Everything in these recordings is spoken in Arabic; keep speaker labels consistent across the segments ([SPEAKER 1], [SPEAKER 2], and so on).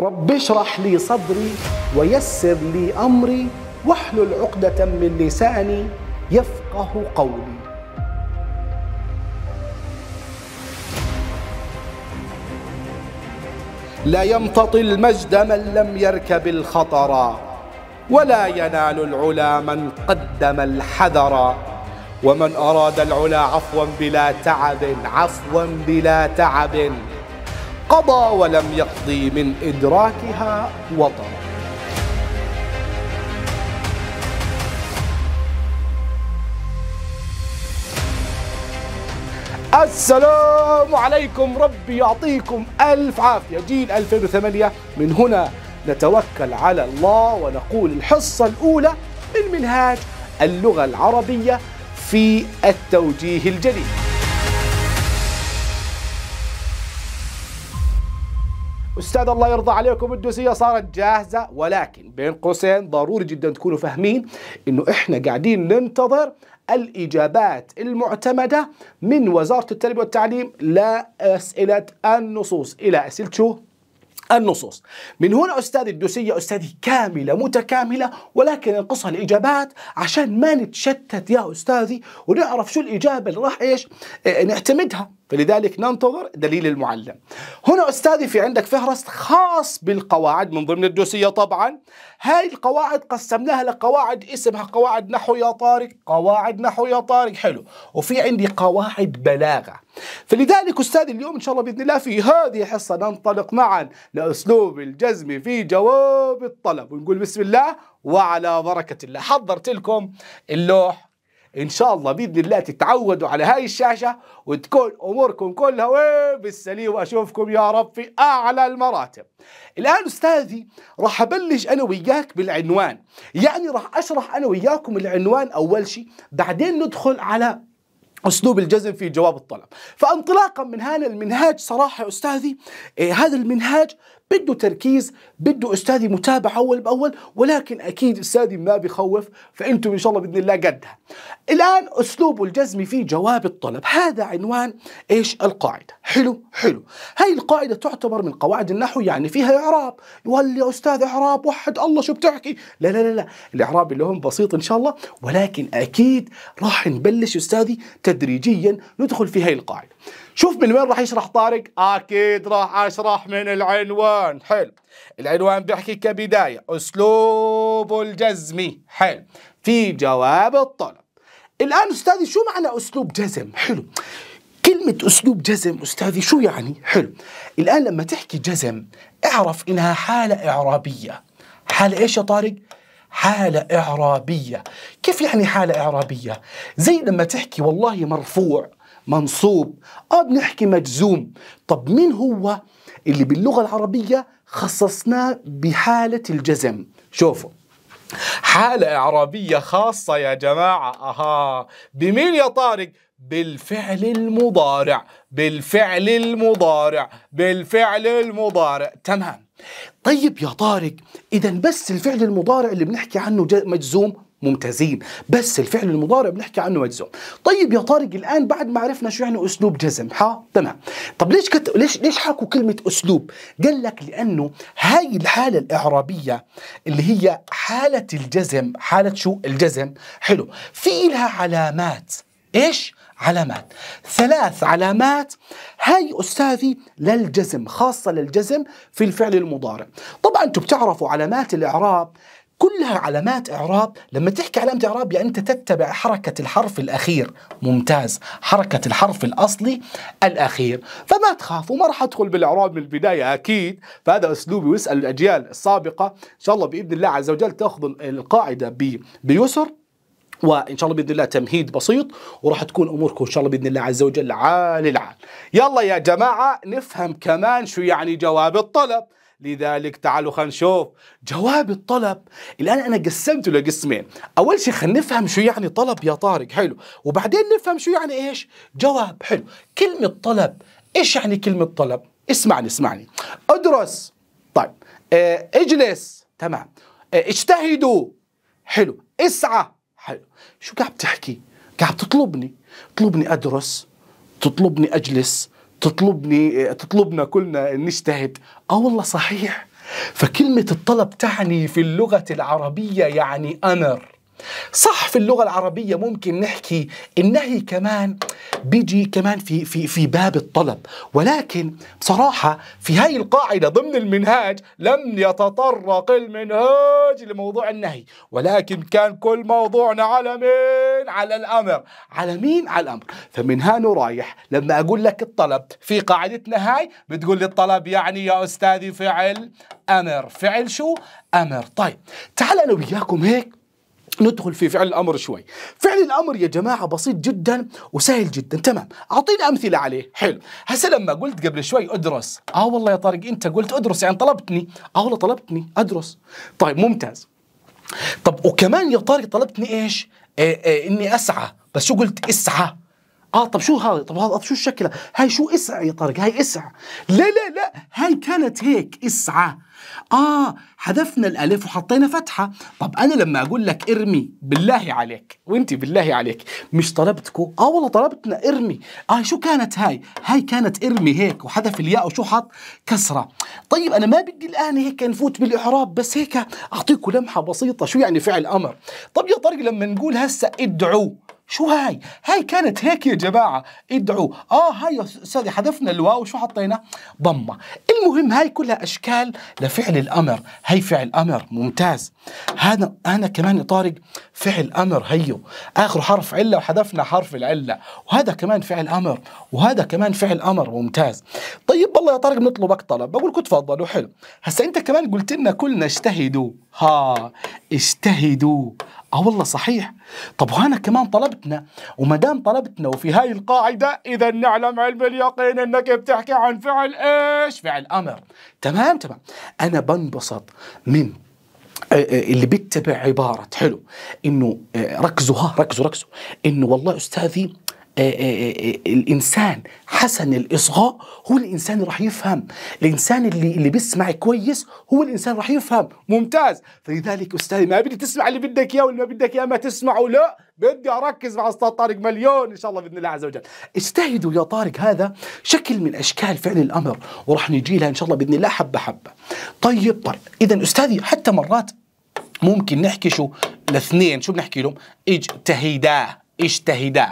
[SPEAKER 1] رب اشرح لي صدري ويسر لي امري واحلل عقدة من لساني يفقه قولي. لا يمتطي المجد من لم يركب الخطرا ولا ينال العلا من قدم الحذرا ومن اراد العلا عفوا بلا تعب عفوا بلا تعب قضى ولم يقضي من إدراكها وطرا السلام عليكم ربي يعطيكم ألف عافية جيل 2008 من هنا نتوكل على الله ونقول الحصة الأولى من منهاج اللغة العربية في التوجيه الجديد استاذ الله يرضى عليكم الدوسيه صارت جاهزه ولكن بين قوسين ضروري جدا تكونوا فاهمين انه احنا قاعدين ننتظر الإجابات المعتمدة من وزارة التربية والتعليم لأسئلة النصوص إلى أسئلة شو؟ النصوص من هنا أستاذ الدوسية أستاذي كاملة متكاملة ولكن انقصها الإجابات عشان ما نتشتت يا أستاذي ونعرف شو الإجابة اللي راح إيش إيه، نعتمدها فلذلك ننتظر دليل المعلم هنا أستاذي في عندك فهرست خاص بالقواعد من ضمن الدوسية طبعا هاي القواعد قسمناها لقواعد اسمها قواعد نحو يا طارق قواعد نحو يا طارق حلو وفي عندي قواعد بلاغة فلذلك أستاذي اليوم إن شاء الله بإذن الله في هذه الحصة ننطلق معا لأسلوب الجزم في جواب الطلب ونقول بسم الله وعلى بركة الله حضرت لكم اللوح ان شاء الله باذن الله تتعودوا على هاي الشاشه وتكون اموركم كلها بالسليم واشوفكم يا رب في اعلى المراتب. الان استاذي راح ابلش انا وياك بالعنوان، يعني راح اشرح انا وياكم العنوان اول شيء، بعدين ندخل على اسلوب الجزم في جواب الطلب فانطلاقا من هذا المنهاج صراحه يا استاذي إيه هذا المنهاج بده تركيز بده استاذي متابعه اول باول ولكن اكيد استاذي ما بخوف فانتم ان شاء الله باذن الله قدها الان اسلوب الجزم في جواب الطلب هذا عنوان ايش القاعده حلو حلو هاي القاعده تعتبر من قواعد النحو يعني فيها اعراب يقول يا استاذ اعراب وحد الله شو بتحكي لا لا لا لا الاعراب اللي هون بسيط ان شاء الله ولكن اكيد راح نبلش استاذي تدريجيا ندخل في هاي القاعدة شوف من وين راح يشرح طارق أكيد راح أشرح من العنوان حلو العنوان بيحكي كبداية أسلوب الجزمي حلو في جواب الطلب الآن أستاذي شو معنى أسلوب جزم حلو كلمة أسلوب جزم أستاذي شو يعني حلو الآن لما تحكي جزم اعرف إنها حالة إعرابية حالة إيش يا طارق حالة إعرابية كيف يعني حالة إعرابية؟ زي لما تحكي والله مرفوع منصوب اه بنحكي مجزوم طب مين هو اللي باللغة العربية خصصناه بحالة الجزم شوفوا حالة إعرابية خاصة يا جماعة أها بمين يا طارق؟ بالفعل المضارع بالفعل المضارع بالفعل المضارع تمام طيب يا طارق اذا بس الفعل المضارع اللي بنحكي عنه مجزوم ممتازين بس الفعل المضارع بنحكي عنه مجزوم طيب يا طارق الان بعد ما عرفنا شو يعني اسلوب جزم ها تمام طب ليش كت... ليش ليش حكوا كلمه اسلوب قال لك لانه هاي الحاله الاعرابيه اللي هي حاله الجزم حاله شو الجزم حلو في لها علامات ايش علامات ثلاث علامات هاي أستاذي للجزم خاصة للجزم في الفعل المضارع طبعا أنتم بتعرفوا علامات الإعراب كلها علامات إعراب لما تحكي علامة إعراب يعني أنت تتبع حركة الحرف الأخير ممتاز حركة الحرف الأصلي الأخير فما تخافوا ما راح أدخل بالإعراب من البداية أكيد فهذا أسلوبي واسأل الأجيال السابقة إن شاء الله بإذن الله عز وجل تأخذ القاعدة بيسر وان شاء الله باذن الله تمهيد بسيط وراح تكون اموركم ان شاء الله باذن الله عز وجل عالي العال يلا يا جماعه نفهم كمان شو يعني جواب الطلب لذلك تعالوا خلينا نشوف جواب الطلب الان انا قسمته لقسمين اول شيء خلينا نفهم شو يعني طلب يا طارق حلو وبعدين نفهم شو يعني ايش جواب حلو كلمه طلب ايش يعني كلمه طلب اسمعني اسمعني ادرس طيب آه، اجلس تمام آه، اجتهدوا حلو اسعى حلو شو قاعد تحكي قاعد تطلبني تطلبني ادرس تطلبني اجلس تطلبني آه، تطلبنا كلنا نجتهد اه والله صحيح فكلمه الطلب تعني في اللغه العربيه يعني انر صح في اللغة العربية ممكن نحكي النهي كمان بيجي كمان في في في باب الطلب ولكن بصراحة في هاي القاعدة ضمن المنهاج لم يتطرق المنهاج لموضوع النهي ولكن كان كل موضوعنا على مين؟ على الأمر على مين؟ على الأمر فمن هان رايح لما أقول لك الطلب في قاعدتنا هاي بتقول لي الطلب يعني يا أستاذي فعل أمر فعل شو؟ أمر طيب تعال أنا وياكم هيك ندخل في فعل الأمر شوي فعل الأمر يا جماعة بسيط جدا وسهل جدا تمام أعطينا أمثلة عليه حلو هسه لما قلت قبل شوي أدرس آه والله يا طارق أنت قلت أدرس يعني طلبتني آه والله طلبتني أدرس طيب ممتاز طب وكمان يا طارق طلبتني إيش إيه إيه إني أسعى بس شو قلت اسعى اه طب شو هذا طب هذا شو شكله هاي شو اسع يا طارق هاي اسع لا لا لا هاي كانت هيك اسعى اه حذفنا الالف وحطينا فتحه طب انا لما اقول لك ارمي بالله عليك وانت بالله عليك مش طلبتكو اه والله طلبتنا ارمي اه شو كانت هاي هاي كانت ارمي هيك وحذف الياء وشو حط كسره طيب انا ما بدي الان هيك نفوت بالاعراب بس هيك اعطيكم لمحه بسيطه شو يعني فعل امر طب يا طارق لما نقول هسه ادعوا شو هاي هاي كانت هيك يا جماعة ادعوا اه هاي استاذي حذفنا الواو شو حطينا ضمة المهم هاي كلها اشكال لفعل الامر هي فعل امر ممتاز هذا انا كمان طارق فعل امر هيو اخر حرف عله وحذفنا حرف العله وهذا كمان فعل امر وهذا كمان فعل امر ممتاز طيب والله يا طارق بنطلبك طلب بقول لكم تفضلوا حلو هسا انت كمان قلت لنا كلنا اجتهدوا ها اجتهدوا اه والله صحيح طب وانا كمان طلبتنا وما دام طلبتنا وفي هاي القاعده اذا نعلم علم اليقين انك بتحكي عن فعل ايش فعل امر تمام تمام انا بنبسط من آه، آه، اللي بيتبع عبارة حلو انه آه، ركزوا ها ركزوا ركزوا انه والله استاذي إيه، إيه، إيه، الانسان حسن الاصغاء هو الانسان اللي راح يفهم الانسان اللي اللي بيسمع كويس هو الانسان راح يفهم ممتاز فلذلك استاذي ما بدي تسمع اللي بدك اياه واللي ما بدك اياه ما تسمعه لا بدي اركز مع استاذ طارق مليون ان شاء الله باذن الله عز وجل اجتهدوا يا طارق هذا شكل من اشكال فعل الامر وراح نجي لها ان شاء الله باذن الله حبه حبه طيب طيب اذا استاذي حتى مرات ممكن نحكي شو الاثنين شو بنحكي لهم اجتهدا اجتهدا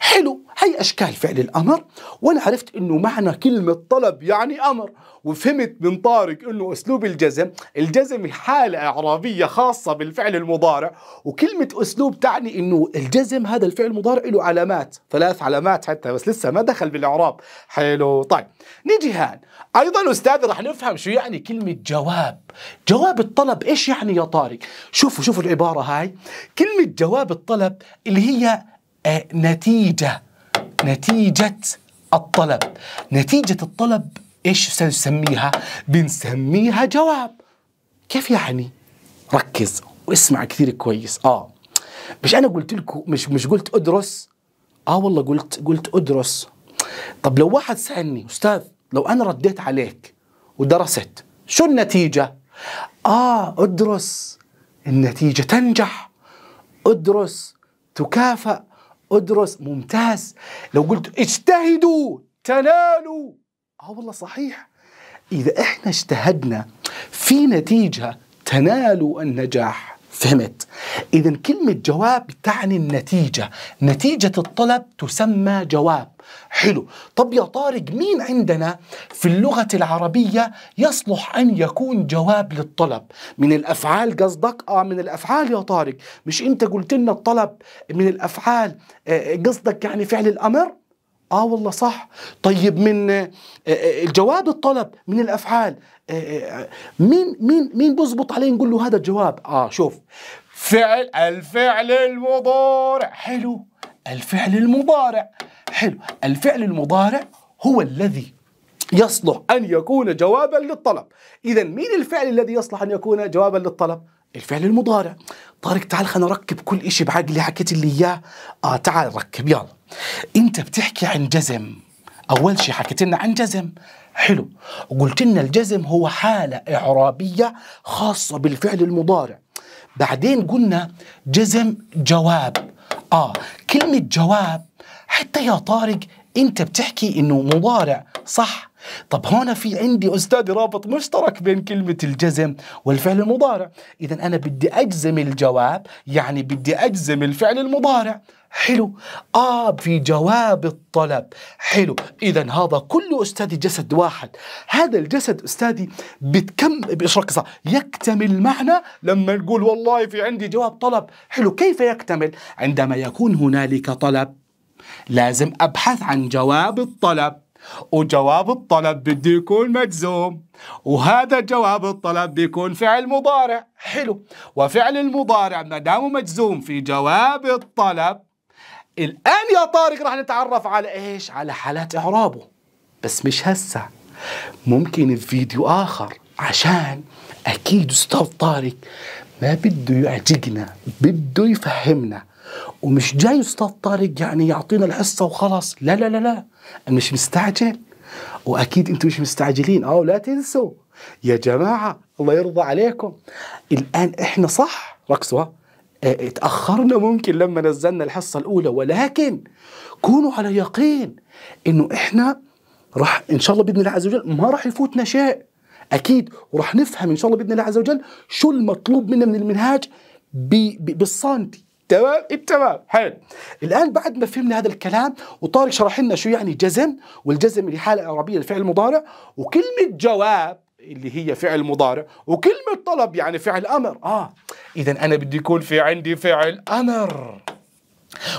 [SPEAKER 1] حلو هي أشكال فعل الأمر وأنا عرفت أنه معنى كلمة طلب يعني أمر وفهمت من طارق انه اسلوب الجزم الجزم حالة اعرابية خاصة بالفعل المضارع وكلمة اسلوب تعني انه الجزم هذا الفعل المضارع له علامات ثلاث علامات حتى بس لسه ما دخل بالاعراب حلو طيب نيجي هان ايضا استاذي رح نفهم شو يعني كلمة جواب جواب الطلب ايش يعني يا طارق شوفوا شوفوا العبارة هاي كلمة جواب الطلب اللي هي آه، نتيجة نتيجة الطلب نتيجة الطلب ايش سنسميها؟ بنسميها جواب كيف يعني؟ ركز واسمع كثير كويس اه مش انا قلت لكم مش مش قلت ادرس اه والله قلت قلت ادرس طب لو واحد سالني استاذ لو انا رديت عليك ودرست شو النتيجه؟ اه ادرس النتيجه تنجح ادرس تكافأ ادرس ممتاز لو قلت اجتهدوا تنالوا اه والله صحيح اذا احنا اجتهدنا في نتيجه تنالوا النجاح فهمت اذا كلمه جواب تعني النتيجه نتيجه الطلب تسمى جواب حلو طب يا طارق مين عندنا في اللغه العربيه يصلح ان يكون جواب للطلب من الافعال قصدك اه من الافعال يا طارق مش انت قلت لنا الطلب من الافعال آه، قصدك يعني فعل الامر اه والله صح طيب من آه، آه، الجواب الطلب من الافعال آه، مين مين مين بيظبط عليه نقول له هذا الجواب اه شوف فعل الفعل المضارع حلو الفعل المضارع حلو الفعل المضارع هو الذي يصلح ان يكون جوابا للطلب اذا مين الفعل الذي يصلح ان يكون جوابا للطلب الفعل المضارع طارق تعال خلينا نركب كل شيء بعقلي حكيت لي اياه اه تعال ركب يلا انت بتحكي عن جزم اول شيء حكيت لنا عن جزم حلو قلت لنا الجزم هو حاله اعرابيه خاصه بالفعل المضارع بعدين قلنا جزم جواب اه كلمه جواب حتى يا طارق انت بتحكي انه مضارع صح طب هنا في عندي أستاذي رابط مشترك بين كلمة الجزم والفعل المضارع إذا أنا بدي أجزم الجواب يعني بدي أجزم الفعل المضارع حلو آه في جواب الطلب حلو إذا هذا كله أستاذي جسد واحد هذا الجسد أستاذي بتكم بإشراك يكتمل معنى لما نقول والله في عندي جواب طلب حلو كيف يكتمل عندما يكون هنالك طلب لازم أبحث عن جواب الطلب وجواب الطلب بده يكون مجزوم وهذا جواب الطلب بيكون فعل مضارع حلو وفعل المضارع ما دامه مجزوم في جواب الطلب الآن يا طارق راح نتعرف على إيش على حالات إعرابه بس مش هسه ممكن في فيديو آخر عشان أكيد أستاذ طارق ما بده يعجقنا بده يفهمنا ومش جاي أستاذ طارق يعني يعطينا الحصة وخلاص لا لا لا لا مش مستعجل واكيد انتم مش مستعجلين اه ولا تنسوا يا جماعه الله يرضى عليكم الان احنا صح ركزوا اتأخرنا آه، ممكن لما نزلنا الحصة الأولى ولكن كونوا على يقين إنه إحنا راح إن شاء الله بإذن الله عز وجل ما راح يفوتنا شيء أكيد وراح نفهم إن شاء الله بإذن الله عز وجل شو المطلوب منا من المنهاج بالسنتي تمام التمام حلو الان بعد ما فهمنا هذا الكلام وطارق شرح لنا شو يعني جزم والجزم اللي حاله العربيه الفعل المضارع وكلمه جواب اللي هي فعل مضارع وكلمه طلب يعني فعل امر اه اذا انا بدي يكون في عندي فعل امر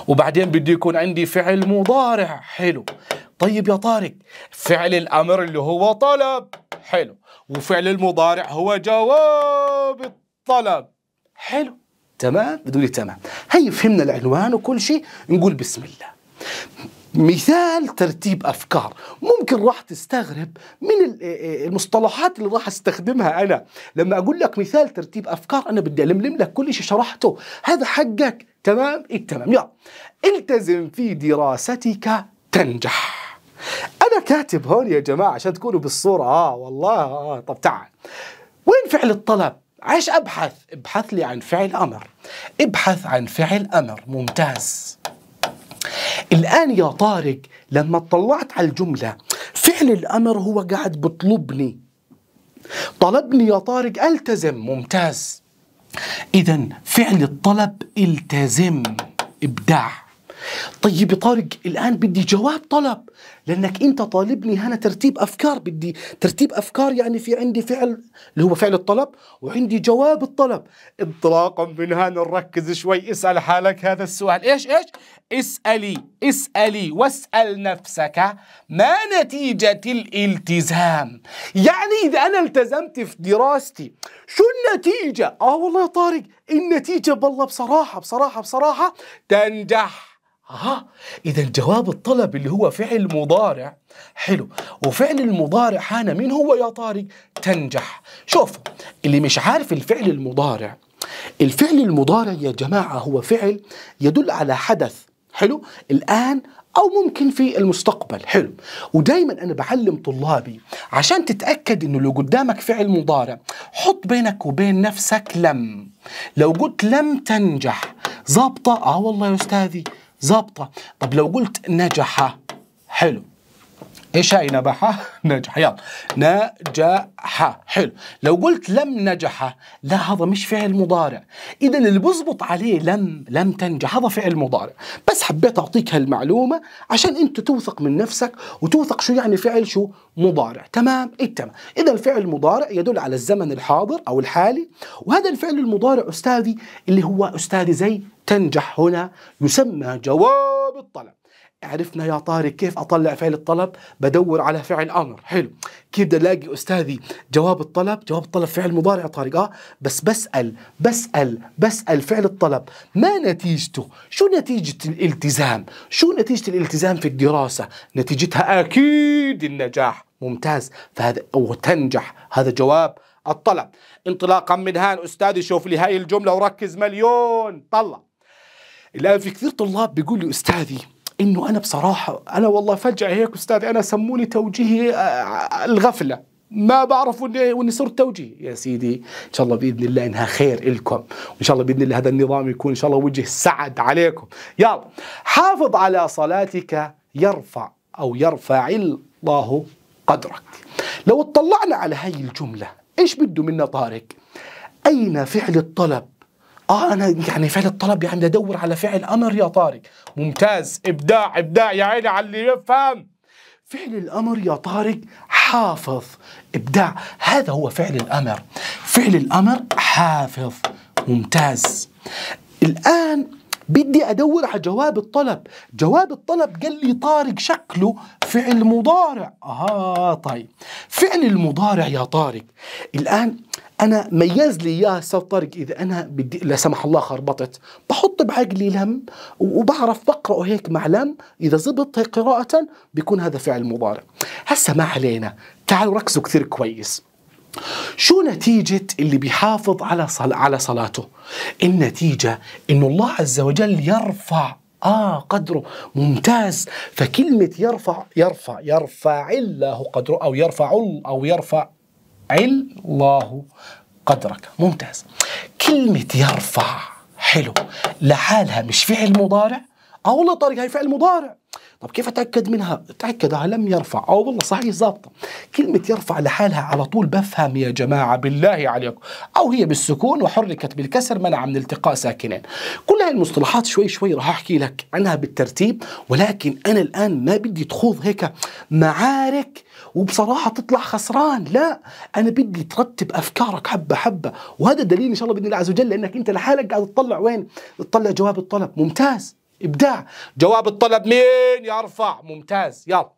[SPEAKER 1] وبعدين بده يكون عندي فعل مضارع حلو طيب يا طارق فعل الامر اللي هو طلب حلو وفعل المضارع هو جواب الطلب حلو تمام بدون تمام هي فهمنا العنوان وكل شيء نقول بسم الله مثال ترتيب افكار ممكن راح تستغرب من المصطلحات اللي راح استخدمها انا لما اقول لك مثال ترتيب افكار انا بدي الملم لك كل شيء شرحته هذا حقك تمام إيه، تمام يلا التزم في دراستك تنجح انا كاتب هون يا جماعه عشان تكونوا بالصوره اه والله آه طب تعال وين فعل الطلب عايش ابحث ابحث لي عن فعل امر ابحث عن فعل امر ممتاز الان يا طارق لما اطلعت على الجمله فعل الامر هو قاعد بطلبني طلبني يا طارق التزم ممتاز اذا فعل الطلب التزم ابداع طيب يا طارق الان بدي جواب طلب لانك انت طالبني هنا ترتيب افكار بدي ترتيب افكار يعني في عندي فعل اللي هو فعل الطلب وعندي جواب الطلب انطلاقا من هنا نركز شوي اسال حالك هذا السؤال ايش ايش اسالي اسالي واسال نفسك ما نتيجه الالتزام يعني اذا انا التزمت في دراستي شو النتيجه اه والله يا طارق النتيجه بالله بصراحه بصراحه بصراحه تنجح اها اذا جواب الطلب اللي هو فعل مضارع حلو وفعل المضارع هنا مين هو يا طارق تنجح شوف اللي مش عارف الفعل المضارع الفعل المضارع يا جماعه هو فعل يدل على حدث حلو الان او ممكن في المستقبل حلو ودايما انا بعلم طلابي عشان تتاكد انه لو قدامك فعل مضارع حط بينك وبين نفسك لم لو قلت لم تنجح ظابطه اه والله يا استاذي ظابطه طب لو قلت نجح حلو ايش هاي نبح نجح يلا نجح حلو لو قلت لم نجح لا هذا مش فعل مضارع اذا اللي بزبط عليه لم لم تنجح هذا فعل مضارع بس حبيت اعطيك هالمعلومه عشان انت توثق من نفسك وتوثق شو يعني فعل شو مضارع تمام ايه تمام اذا الفعل المضارع يدل على الزمن الحاضر او الحالي وهذا الفعل المضارع استاذي اللي هو استاذي زي تنجح هنا يسمى جواب الطلب عرفنا يا طارق كيف اطلع فعل الطلب بدور على فعل امر حلو كيف بدي الاقي استاذي جواب الطلب جواب الطلب فعل مضارع طارق اه بس بسال بسال بسال فعل الطلب ما نتيجته شو نتيجه الالتزام شو نتيجه الالتزام في الدراسه نتيجتها اكيد النجاح ممتاز فهذا او تنجح هذا جواب الطلب انطلاقا من هان استاذي شوف لي هاي الجمله وركز مليون طلع الان في كثير طلاب بيقول لي استاذي انه انا بصراحه انا والله فجاه هيك استاذ انا سموني توجيهي آه، آه، الغفله ما بعرف واني صرت توجيهي يا سيدي ان شاء الله باذن الله انها خير لكم وان شاء الله باذن الله هذا النظام يكون ان شاء الله وجه سعد عليكم يلا حافظ على صلاتك يرفع او يرفع الله قدرك لو اطلعنا على هاي الجمله ايش بده منا طارق اين فعل الطلب اه انا يعني فعل الطلب يعني ادور على فعل امر يا طارق ممتاز ابداع ابداع يا عيني على اللي يفهم فعل الامر يا طارق حافظ ابداع هذا هو فعل الامر فعل الامر حافظ ممتاز الان بدي ادور على جواب الطلب جواب الطلب قال لي طارق شكله فعل مضارع اه طيب فعل المضارع يا طارق الان انا ميز لي اياها استاذ طارق اذا انا بدي لا سمح الله خربطت بحط بعقلي لم وبعرف بقراه هيك مع لم اذا زبط هيك قراءه بيكون هذا فعل مضارع هسه ما علينا تعالوا ركزوا كثير كويس شو نتيجة اللي بيحافظ على صل... على صلاته؟ النتيجة إنه الله عز وجل يرفع آه قدره ممتاز فكلمة يرفع يرفع يرفع الله قدره أو يرفع أو يرفع الله قدرك ممتاز كلمة يرفع حلو لحالها مش فعل مضارع اه والله طارق هي فعل مضارع طب كيف اتاكد منها؟ اتاكدها لم يرفع، اه والله صحيح ظابطه. كلمة يرفع لحالها على طول بفهم يا جماعة بالله عليكم، أو هي بالسكون وحركت بالكسر منع من التقاء ساكنين. كل هاي المصطلحات شوي شوي راح أحكي لك عنها بالترتيب، ولكن أنا الآن ما بدي تخوض هيك معارك وبصراحه تطلع خسران لا انا بدي ترتب افكارك حبه حبه وهذا دليل ان شاء الله باذن الله عز وجل لانك انت لحالك قاعد تطلع وين تطلع جواب الطلب ممتاز ابداع جواب الطلب مين يرفع ممتاز يلا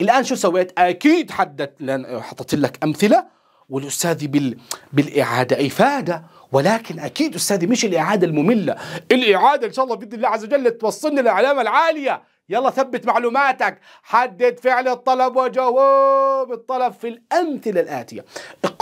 [SPEAKER 1] الان شو سويت اكيد حددت حطيت لك امثله والاستاذ بال... بالاعاده افاده ولكن اكيد استاذي مش الاعاده الممله الاعاده ان شاء الله باذن الله عز وجل توصلني للعلامه العاليه يلا ثبت معلوماتك حدد فعل الطلب وجواب الطلب في الأمثلة الآتية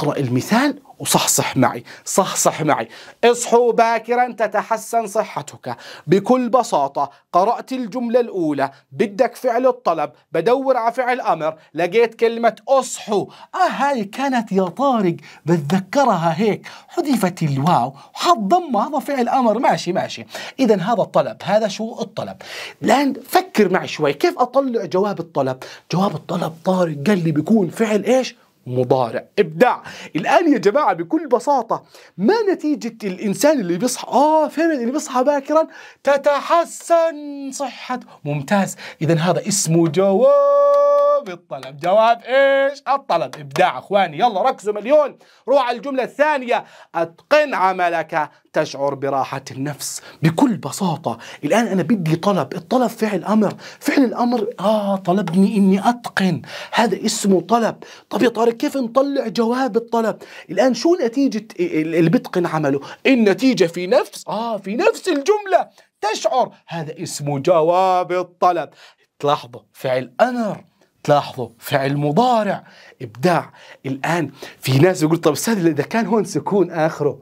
[SPEAKER 1] اقرأ المثال وصحصح معي صحصح معي اصحوا باكرا تتحسن صحتك بكل بساطة قرأت الجملة الأولى بدك فعل الطلب بدور على فعل أمر لقيت كلمة أصحوا آه هاي كانت يا طارق بتذكرها هيك حذفت الواو ضمه هذا فعل أمر ماشي ماشي إذا هذا الطلب هذا شو الطلب الآن فكر معي شوي كيف أطلع جواب الطلب جواب الطلب طارق قال لي بيكون فعل إيش مضارع ابداع الان يا جماعه بكل بساطه ما نتيجه الانسان اللي بيصحى اه فعلا اللي بيصحى باكرا تتحسن صحته ممتاز اذا هذا اسمه جواب الطلب جواب ايش الطلب ابداع اخواني يلا ركزوا مليون روح على الجمله الثانيه اتقن عملك تشعر براحه النفس بكل بساطه الان انا بدي طلب الطلب فعل امر فعل الامر اه طلبني اني اتقن هذا اسمه طلب طب يا طارق كيف نطلع جواب الطلب الان شو نتيجه اللي بتقن عمله النتيجه في نفس اه في نفس الجمله تشعر هذا اسمه جواب الطلب تلاحظوا فعل أنر تلاحظوا فعل مضارع إبداع الآن في ناس يقول طب أستاذ إذا كان هون سكون آخره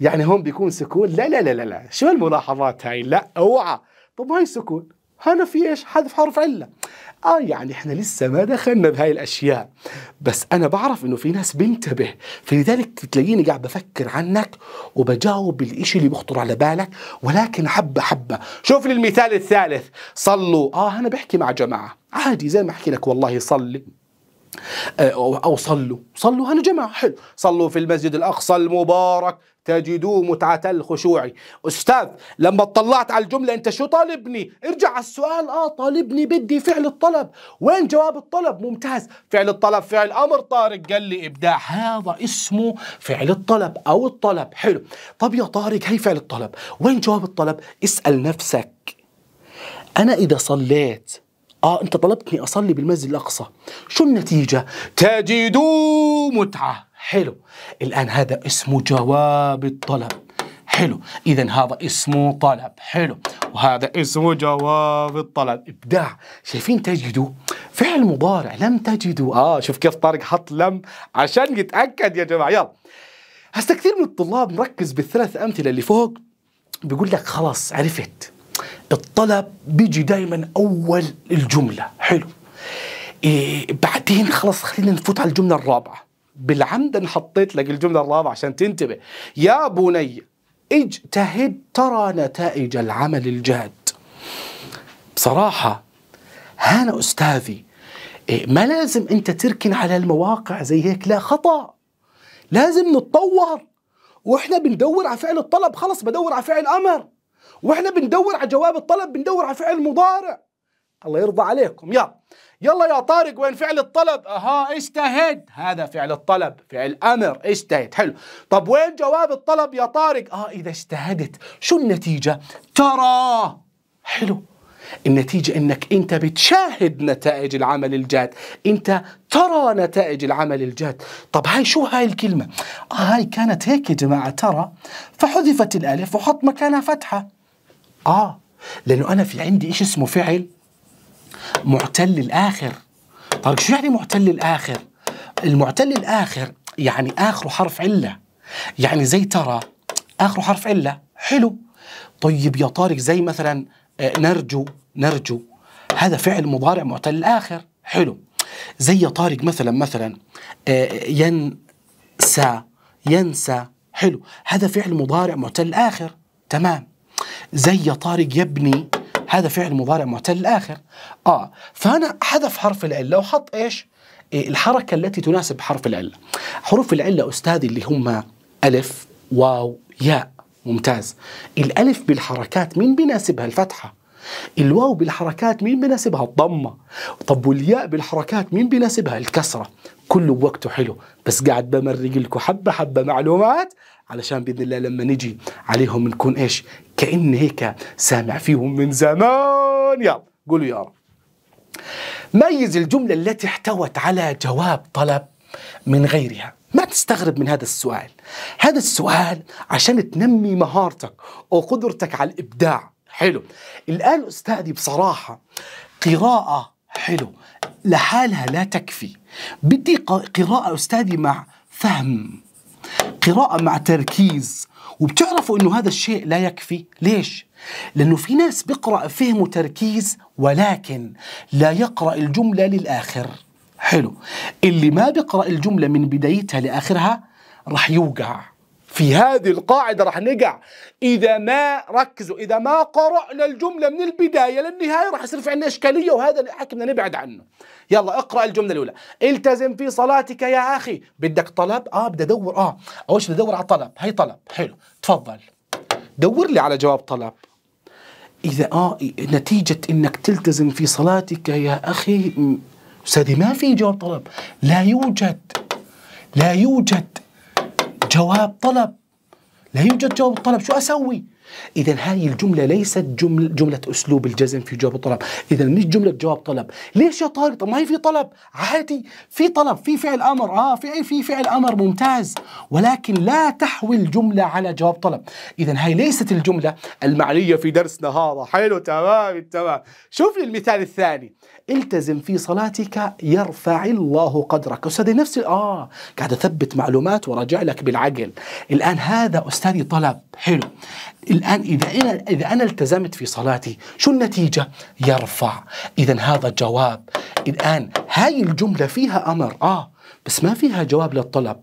[SPEAKER 1] يعني هون بيكون سكون لا لا لا لا, لا. شو الملاحظات هاي لا اوعى طب هاي سكون هنا في ايش حذف حرف عله اه يعني احنا لسه ما دخلنا بهاي الاشياء بس انا بعرف انه في ناس بنتبه فلذلك تلاقيني قاعد بفكر عنك وبجاوب الاشي اللي بخطر على بالك ولكن حبه حبه شوف لي المثال الثالث صلوا اه انا بحكي مع جماعه عادي زي ما احكي لك والله صلي أو صلوا صلوا أنا جماعة حلو صلوا في المسجد الأقصى المبارك تجدوا متعة الخشوع أستاذ لما اطلعت على الجملة أنت شو طالبني ارجع على السؤال آه طالبني بدي فعل الطلب وين جواب الطلب ممتاز فعل الطلب فعل أمر طارق قال لي إبداع هذا اسمه فعل الطلب أو الطلب حلو طب يا طارق هي فعل الطلب وين جواب الطلب اسأل نفسك أنا إذا صليت اه انت طلبتني اصلي بالمسجد الاقصى شو النتيجه تجدوا متعه حلو الان هذا اسمه جواب الطلب حلو اذا هذا اسمه طلب حلو وهذا اسمه جواب الطلب ابداع شايفين تجدوا فعل مضارع لم تجدوا اه شوف كيف طارق حط لم عشان يتاكد يا جماعه يلا هسه كثير من الطلاب مركز بالثلاث امثله اللي فوق بيقول لك خلاص عرفت الطلب بيجي دايما اول الجمله حلو إيه بعدين خلاص خلينا نفوت على الجمله الرابعه بالعمد انا حطيت لك الجمله الرابعه عشان تنتبه يا بني اجتهد ترى نتائج العمل الجاد بصراحه هانا استاذي إيه ما لازم انت تركن على المواقع زي هيك لا خطا لازم نتطور واحنا بندور على فعل الطلب خلص بدور على فعل امر واحنا بندور على جواب الطلب بندور على فعل مضارع الله يرضى عليكم يلا يلا يا طارق وين فعل الطلب اها اجتهد هذا فعل الطلب فعل امر اجتهد حلو طب وين جواب الطلب يا طارق اه اذا اجتهدت شو النتيجه ترى حلو النتيجة انك انت بتشاهد نتائج العمل الجاد انت ترى نتائج العمل الجاد طب هاي شو هاي الكلمة آه هاي كانت هيك يا جماعة ترى فحذفت الالف وحط مكانها فتحة اه لانه انا في عندي ايش اسمه فعل معتل الآخر طيب شو يعني معتل الآخر المعتل الآخر يعني اخره حرف عله يعني زي ترى اخره حرف عله حلو طيب يا طارق زي مثلا آه، نرجو نرجو هذا فعل مضارع معتل الآخر حلو زي يا طارق مثلا مثلا آه، ينسى ينسى حلو هذا فعل مضارع معتل الآخر تمام زي طارق يبني هذا فعل مضارع معتل آخر آه فأنا حذف حرف العلة وحط إيش إيه، الحركة التي تناسب حرف العلة حروف العلة أستاذي اللي هم ألف واو ياء ممتاز الألف بالحركات مين بيناسبها الفتحة الواو بالحركات مين بيناسبها الضمة طب والياء بالحركات مين بيناسبها الكسرة كله بوقته حلو بس قاعد بمرق لكم حبة حبة معلومات علشان بإذن الله لما نجي عليهم نكون إيش كأن هيك سامع فيهم من زمان يلا قولوا يا رب ميز الجملة التي احتوت على جواب طلب من غيرها ما تستغرب من هذا السؤال هذا السؤال عشان تنمي مهارتك وقدرتك على الإبداع حلو الآن أستاذي بصراحة قراءة حلو لحالها لا تكفي بدي قراءة أستاذي مع فهم قراءة مع تركيز وبتعرفوا انه هذا الشيء لا يكفي ليش لانه في ناس بيقرا فهم وتركيز ولكن لا يقرا الجمله للاخر حلو اللي ما بيقرا الجمله من بدايتها لاخرها رح يوقع في هذه القاعدة راح نقع إذا ما ركزوا إذا ما قرأنا الجملة من البداية للنهاية راح يصير في عندنا إشكالية وهذا الحكي بدنا نبعد عنه يلا اقرأ الجملة الأولى التزم في صلاتك يا أخي بدك طلب آه بدي أدور آه أول شيء بدي أدور على طلب هي طلب حلو تفضل دور لي على جواب طلب إذا آه نتيجة إنك تلتزم في صلاتك يا أخي أستاذي ما في جواب طلب لا يوجد لا يوجد جواب طلب لا يوجد جواب طلب شو أسوي إذا هذه الجملة ليست جملة, جملة أسلوب الجزم في جواب الطلب إذا مش جملة جواب طلب ليش يا طارق ما هي في طلب عادي في طلب في فعل أمر آه في في فعل أمر ممتاز ولكن لا تحوي الجملة على جواب طلب إذا هاي ليست الجملة المعنية في درسنا هذا حلو تمام تمام شوف لي المثال الثاني التزم في صلاتك يرفع الله قدرك أستاذي نفسي آه قاعد أثبت معلومات وراجع لك بالعقل الآن هذا أستاذي طلب حلو الآن إذا أنا, إذا أنا التزمت في صلاتي شو النتيجة يرفع إذا هذا جواب الآن هاي الجملة فيها أمر آه بس ما فيها جواب للطلب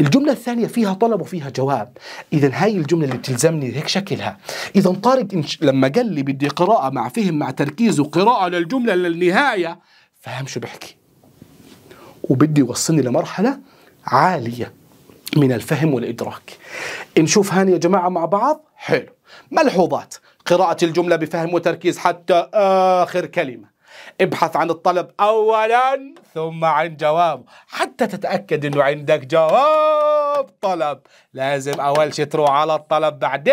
[SPEAKER 1] الجملة الثانية فيها طلب وفيها جواب إذا هاي الجملة اللي بتلزمني هيك شكلها إذا طارق لما قال لي بدي قراءة مع فهم مع تركيز وقراءة للجملة للنهاية فهم شو بحكي وبدي يوصلني لمرحلة عالية من الفهم والإدراك نشوف هاني يا جماعة مع بعض حلو ملحوظات قراءة الجملة بفهم وتركيز حتى آخر كلمة ابحث عن الطلب اولا ثم عن جوابه حتى تتاكد انه عندك جواب طلب لازم اول شيء تروح على الطلب بعدين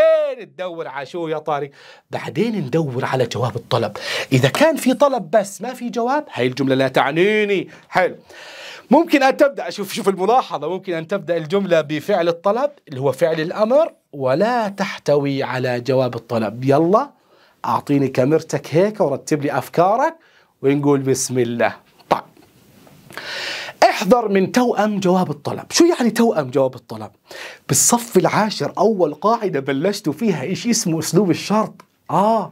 [SPEAKER 1] تدور على شو يا طارق بعدين ندور على جواب الطلب اذا كان في طلب بس ما في جواب هاي الجمله لا تعنيني حلو ممكن ان تبدا شوف شوف الملاحظه ممكن ان تبدا الجمله بفعل الطلب اللي هو فعل الامر ولا تحتوي على جواب الطلب يلا اعطيني كاميرتك هيك ورتب لي افكارك ونقول بسم الله طيب احذر من توأم جواب الطلب شو يعني توأم جواب الطلب بالصف العاشر أول قاعدة بلشت فيها إيش اسمه أسلوب الشرط آه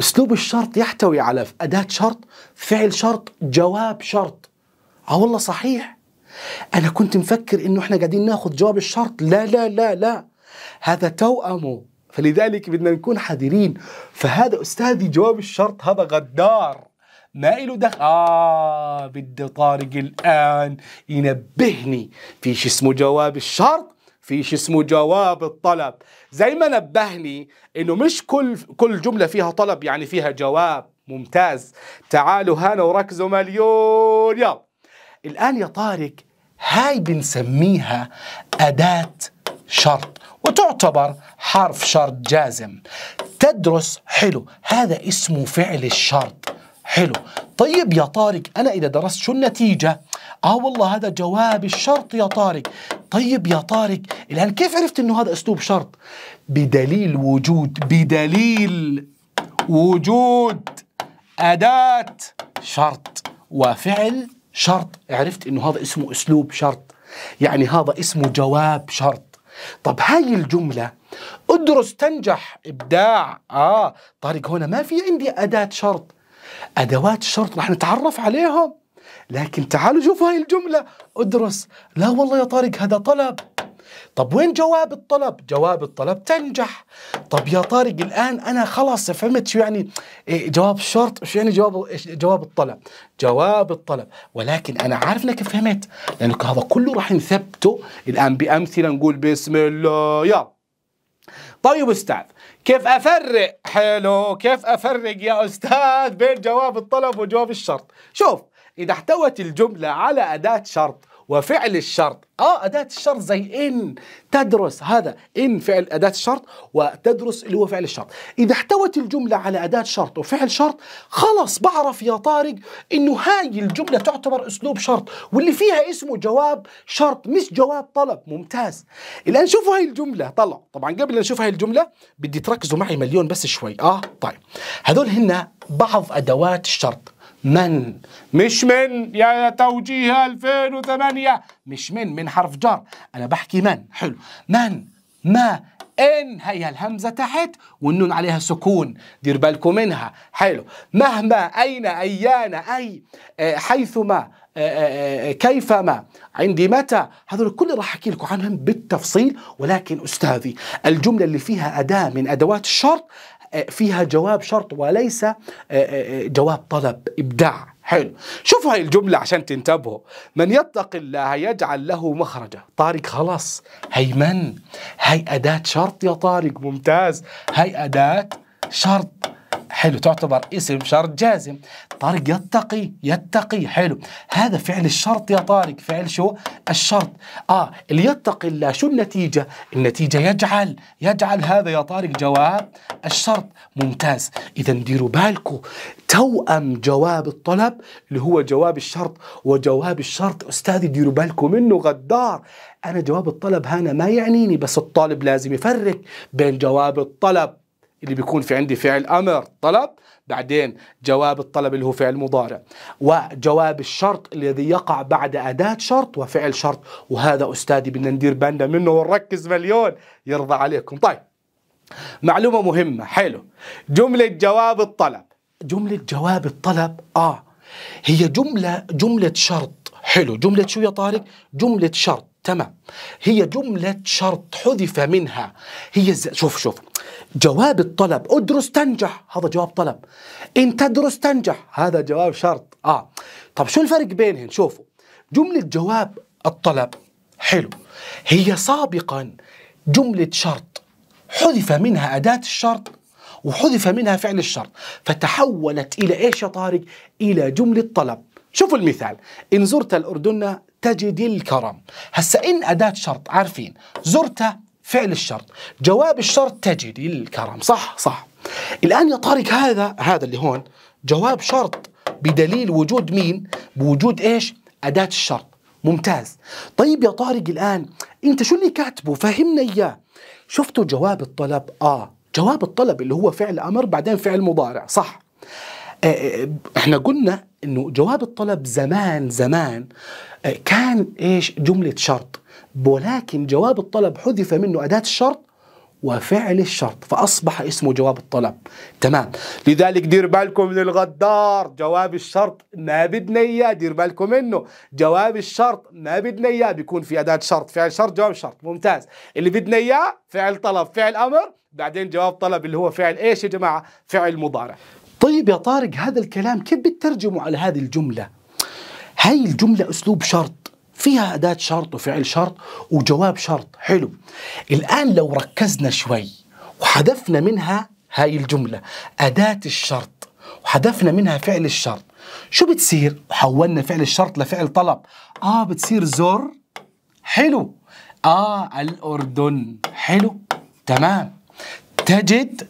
[SPEAKER 1] أسلوب الشرط يحتوي على أداة شرط فعل شرط جواب شرط آه والله صحيح أنا كنت مفكر إنه إحنا قاعدين ناخذ جواب الشرط لا لا لا لا هذا توأم فلذلك بدنا نكون حذرين فهذا أستاذي جواب الشرط هذا غدار ما له دخل آه بده طارق الآن ينبهني في شو اسمه جواب الشرط في شو اسمه جواب الطلب زي ما نبهني إنه مش كل كل جملة فيها طلب يعني فيها جواب ممتاز تعالوا هنا وركزوا مليون يلا الآن يا طارق هاي بنسميها أداة شرط وتعتبر حرف شرط جازم تدرس حلو هذا اسمه فعل الشرط حلو طيب يا طارق أنا إذا درست شو النتيجة آه والله هذا جواب الشرط يا طارق طيب يا طارق الآن كيف عرفت أنه هذا أسلوب شرط بدليل وجود بدليل وجود أداة شرط وفعل شرط عرفت أنه هذا اسمه أسلوب شرط يعني هذا اسمه جواب شرط طب هاي الجملة ادرس تنجح إبداع آه طارق هنا ما في عندي أداة شرط ادوات الشرط راح نتعرف عليهم لكن تعالوا شوفوا هاي الجمله ادرس لا والله يا طارق هذا طلب طب وين جواب الطلب؟ جواب الطلب تنجح طب يا طارق الآن أنا خلاص فهمت شو يعني إيه، جواب الشرط شو يعني جواب جواب الطلب جواب الطلب ولكن أنا عارف أنك فهمت لأنك هذا كله راح نثبته الآن بأمثلة نقول بسم الله يا طيب أستاذ كيف افرق حلو كيف افرق يا استاذ بين جواب الطلب وجواب الشرط شوف اذا احتوت الجمله على اداه شرط وفعل الشرط اه اداه الشرط زي ان تدرس هذا ان فعل اداه الشرط وتدرس اللي هو فعل الشرط اذا احتوت الجمله على اداه شرط وفعل شرط خلاص بعرف يا طارق انه هاي الجمله تعتبر اسلوب شرط واللي فيها اسمه جواب شرط مش جواب طلب ممتاز الان شوفوا هاي الجمله طلع طبعا قبل نشوف هاي الجمله بدي تركزوا معي مليون بس شوي اه طيب هذول هن بعض ادوات الشرط من مش من يا توجيه 2008 مش من من حرف جر انا بحكي من حلو من ما ان هي الهمزه تحت والنون عليها سكون دير بالكم منها حلو مهما اين ايان اي آه، حيثما آه، آه، كيفما عندي متى هذول كل راح احكي لكم عنهم بالتفصيل ولكن استاذي الجمله اللي فيها اداه من ادوات الشرط فيها جواب شرط وليس آه، آه، آه، جواب طلب إبداع حلو شوفوا هاي الجملة عشان تنتبهوا من يتق الله يجعل له مخرجا طارق خلاص هي من هي أداة شرط يا طارق ممتاز هي أداة شرط حلو تعتبر اسم شرط جازم طارق يتقي يتقي حلو هذا فعل الشرط يا طارق فعل شو الشرط اه اللي يتقي الله شو النتيجة النتيجة يجعل يجعل هذا يا طارق جواب الشرط ممتاز اذا ديروا بالكم توأم جواب الطلب اللي هو جواب الشرط وجواب الشرط أستاذي ديروا بالكم منه غدار أنا جواب الطلب هنا ما يعنيني بس الطالب لازم يفرق بين جواب الطلب اللي بيكون في عندي فعل امر طلب بعدين جواب الطلب اللي هو فعل مضارع وجواب الشرط الذي يقع بعد اداه شرط وفعل شرط وهذا استاذي بدنا ندير بالنا منه ونركز مليون يرضى عليكم طيب معلومه مهمه حلو جمله جواب الطلب جمله جواب الطلب اه هي جمله جمله شرط حلو جمله شو يا طارق جمله شرط تمام هي جملة شرط حذف منها هي ز... شوف شوف جواب الطلب ادرس تنجح هذا جواب طلب ان تدرس تنجح هذا جواب شرط اه طب شو الفرق بينهن شوفوا جملة جواب الطلب حلو هي سابقا جملة شرط حذف منها أداة الشرط وحذف منها فعل الشرط فتحولت إلى إيش يا طارق؟ إلى جملة طلب شوفوا المثال إن زرت الأردن تجد الكرم هسا إن أداة شرط عارفين زرت فعل الشرط جواب الشرط تجد الكرم صح صح الآن يا طارق هذا هذا اللي هون جواب شرط بدليل وجود مين بوجود إيش أداة الشرط ممتاز طيب يا طارق الآن أنت شو اللي كاتبه فهمنا إياه شفتوا جواب الطلب آه جواب الطلب اللي هو فعل أمر بعدين فعل مضارع صح آه، آه، احنا قلنا انه جواب الطلب زمان زمان آه، كان ايش جمله شرط ولكن جواب الطلب حذف منه أداة الشرط وفعل الشرط فأصبح اسمه جواب الطلب تمام لذلك دير بالكم من الغدار جواب الشرط ما بدنا إياه دير بالكم منه جواب الشرط ما بدنا إياه بيكون في أداة شرط فعل شرط جواب شرط ممتاز اللي بدنا إياه فعل طلب فعل أمر بعدين جواب طلب اللي هو فعل إيش يا جماعة فعل مضارع طيب يا طارق هذا الكلام كيف بترجمه على هذه الجملة هاي الجملة أسلوب شرط فيها أداة شرط وفعل شرط وجواب شرط حلو الآن لو ركزنا شوي وحذفنا منها هاي الجملة أداة الشرط وحذفنا منها فعل الشرط شو بتصير وحولنا فعل الشرط لفعل طلب آه بتصير زر حلو آه الأردن حلو تمام تجد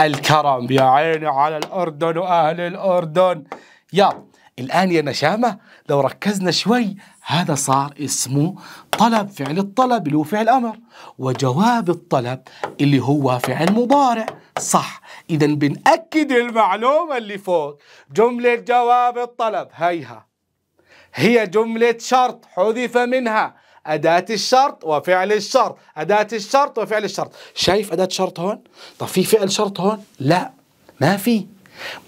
[SPEAKER 1] الكرم يا عيني على الأردن وأهل الأردن يلا الآن يا نشامة لو ركزنا شوي هذا صار اسمه طلب فعل الطلب اللي هو فعل أمر وجواب الطلب اللي هو فعل مضارع صح إذا بنأكد المعلومة اللي فوق جملة جواب الطلب هيها هي جملة شرط حذف منها أداة الشرط وفعل الشرط أداة الشرط وفعل الشرط شايف أداة شرط هون؟ طب في فعل شرط هون؟ لا ما في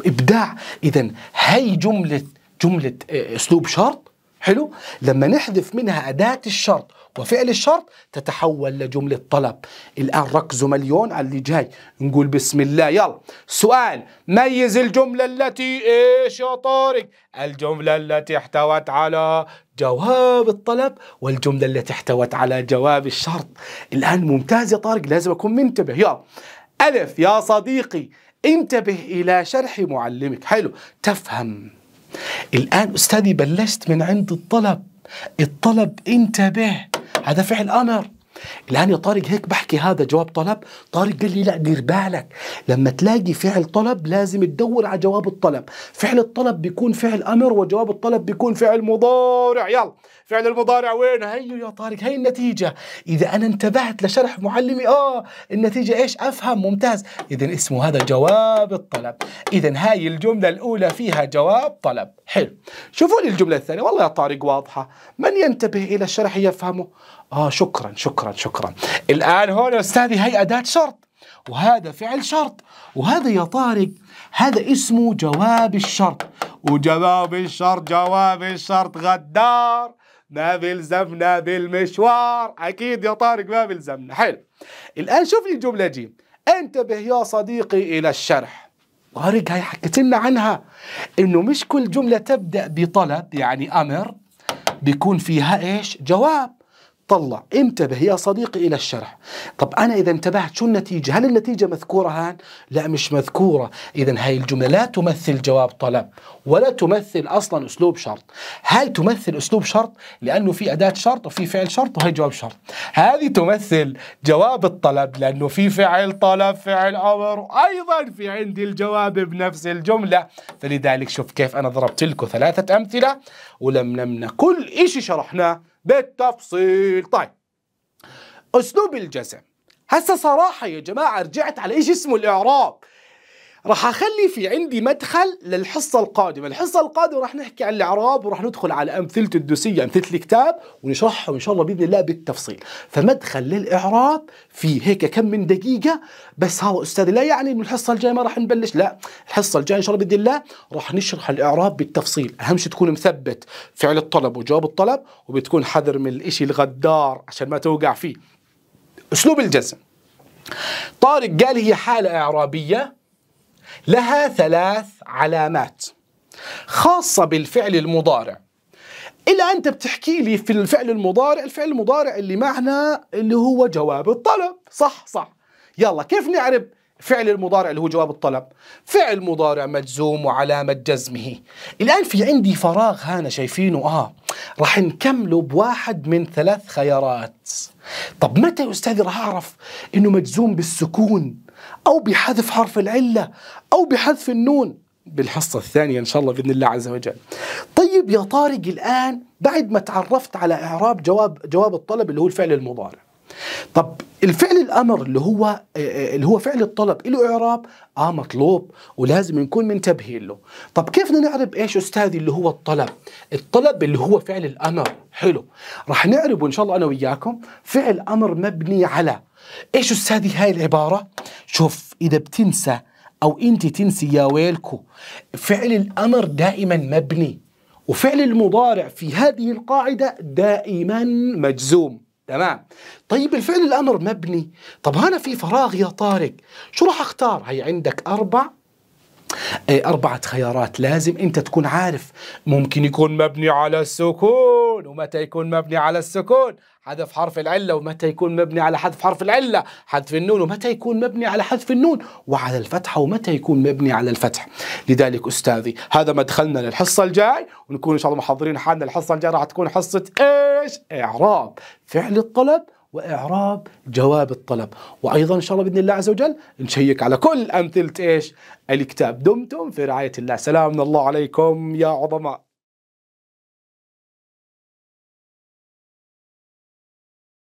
[SPEAKER 1] إبداع إذا هي جملة جملة آه، أسلوب شرط حلو لما نحذف منها أداة الشرط وفعل الشرط تتحول لجملة طلب الآن ركزوا مليون على اللي جاي نقول بسم الله يلا سؤال ميز الجملة التي إيش يا طارق الجملة التي احتوت على جواب الطلب والجملة التي احتوت على جواب الشرط الآن ممتاز يا طارق لازم أكون منتبه يلا ألف يا صديقي انتبه إلى شرح معلمك حلو تفهم الآن أستاذي بلشت من عند الطلب الطلب انتبه هذا فعل أمر الآن يا طارق هيك بحكي هذا جواب طلب طارق قال لي لا دير بالك لما تلاقي فعل طلب لازم تدور على جواب الطلب فعل الطلب بيكون فعل أمر وجواب الطلب بيكون فعل مضارع يلا فعل المضارع وين هيو يا طارق هي النتيجة إذا أنا انتبهت لشرح معلمي آه النتيجة إيش أفهم ممتاز إذا اسمه هذا جواب الطلب إذا هاي الجملة الأولى فيها جواب طلب حلو شوفوا لي الجملة الثانية والله يا طارق واضحة من ينتبه إلى الشرح يفهمه آه شكرا شكرا شكرا الآن هون يا أستاذي هي أداة شرط وهذا فعل شرط وهذا يا طارق هذا اسمه جواب الشرط وجواب الشرط جواب الشرط غدار ما بيلزمنا بالمشوار اكيد يا طارق ما بيلزمنا حلو الان شوف لي الجمله دي انتبه يا صديقي الى الشرح طارق هاي حكيت لنا عنها انه مش كل جمله تبدا بطلب يعني امر بيكون فيها ايش جواب طلع انتبه يا صديقي إلى الشرح طب أنا إذا انتبهت شو النتيجة هل النتيجة مذكورة هان؟ لا مش مذكورة إذا هاي الجملة لا تمثل جواب طلب ولا تمثل أصلا أسلوب شرط هاي تمثل أسلوب شرط لأنه في أداة شرط وفي فعل شرط وهي جواب شرط هذه تمثل جواب الطلب لأنه في فعل طلب فعل أمر وأيضا في عندي الجواب بنفس الجملة فلذلك شوف كيف أنا ضربت لكم ثلاثة أمثلة ولملمنا كل إشي شرحناه بالتفصيل طيب اسلوب الجسم هسه صراحه يا جماعه رجعت على ايش اسمه الاعراب راح اخلي في عندي مدخل للحصه القادمه الحصه القادمه راح نحكي عن الاعراب وراح ندخل على امثله الدوسيه امثله الكتاب ونشرحهم ان شاء الله باذن الله بالتفصيل فمدخل للاعراب في هيك كم من دقيقه بس هذا استاذ لا يعني انه الحصه الجايه ما راح نبلش لا الحصه الجايه ان شاء الله باذن الله راح نشرح الاعراب بالتفصيل اهم شيء تكون مثبت فعل الطلب وجواب الطلب وبتكون حذر من الإشي الغدار عشان ما توقع فيه اسلوب الجزم طارق قال هي حاله اعرابيه لها ثلاث علامات خاصة بالفعل المضارع إلا أنت بتحكي لي في الفعل المضارع الفعل المضارع اللي معنا اللي هو جواب الطلب صح صح يلا كيف نعرف فعل المضارع اللي هو جواب الطلب فعل مضارع مجزوم وعلامة جزمه الآن في عندي فراغ هنا شايفينه آه راح نكمله بواحد من ثلاث خيارات طب متى يا أستاذي راح أعرف إنه مجزوم بالسكون أو بحذف حرف العلة أو بحذف النون بالحصة الثانية إن شاء الله بإذن الله عز وجل طيب يا طارق الآن بعد ما تعرفت على إعراب جواب جواب الطلب اللي هو الفعل المضارع طب الفعل الامر اللي هو اللي هو فعل الطلب له اعراب اه مطلوب ولازم نكون منتبهين له طب كيف نعرف ايش استاذي اللي هو الطلب الطلب اللي هو فعل الامر حلو راح نعرف ان شاء الله انا وياكم فعل امر مبني على ايش استاذي هاي العباره شوف اذا بتنسى او انت تنسي يا ويلكو فعل الامر دائما مبني وفعل المضارع في هذه القاعده دائما مجزوم تمام طيب الفعل الامر مبني طب هنا في فراغ يا طارق شو راح اختار هي عندك اربع إيه، أربعة خيارات لازم أنت تكون عارف ممكن يكون مبني على السكون ومتى يكون مبني على السكون حذف حرف العلة ومتى يكون مبني على حذف حرف العلة حذف النون ومتى يكون مبني على حذف النون وعلى الفتحة ومتى يكون مبني على الفتح لذلك أستاذي هذا مدخلنا للحصة الجاي ونكون إن شاء الله محضرين حالنا الحصة الجاية راح تكون حصة إيش إعراب فعل الطلب واعراب جواب الطلب وايضا ان شاء الله باذن الله عز وجل نشيك على كل امثله ايش الكتاب دمتم في رعايه الله سلام الله عليكم يا عظماء